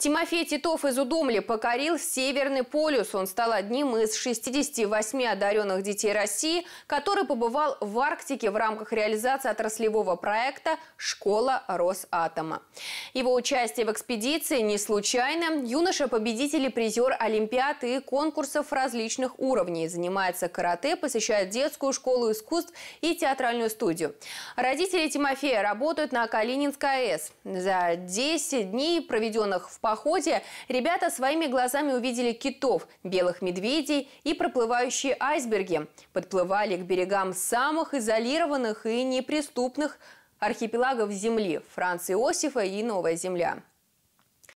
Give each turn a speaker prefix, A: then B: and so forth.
A: Тимофей Титов из Удомли покорил Северный полюс. Он стал одним из 68 одаренных детей России, который побывал в Арктике в рамках реализации отраслевого проекта «Школа Росатома». Его участие в экспедиции не случайно. Юноша – победитель и призер Олимпиад и конкурсов различных уровней. Занимается карате, посещает детскую школу искусств и театральную студию. Родители Тимофея работают на Калининской АЭС. За 10 дней, проведенных в походе, ребята своими глазами увидели китов, белых медведей и проплывающие айсберги. Подплывали к берегам самых изолированных и неприступных архипелагов Земли – Франции Иосифа и Новая Земля.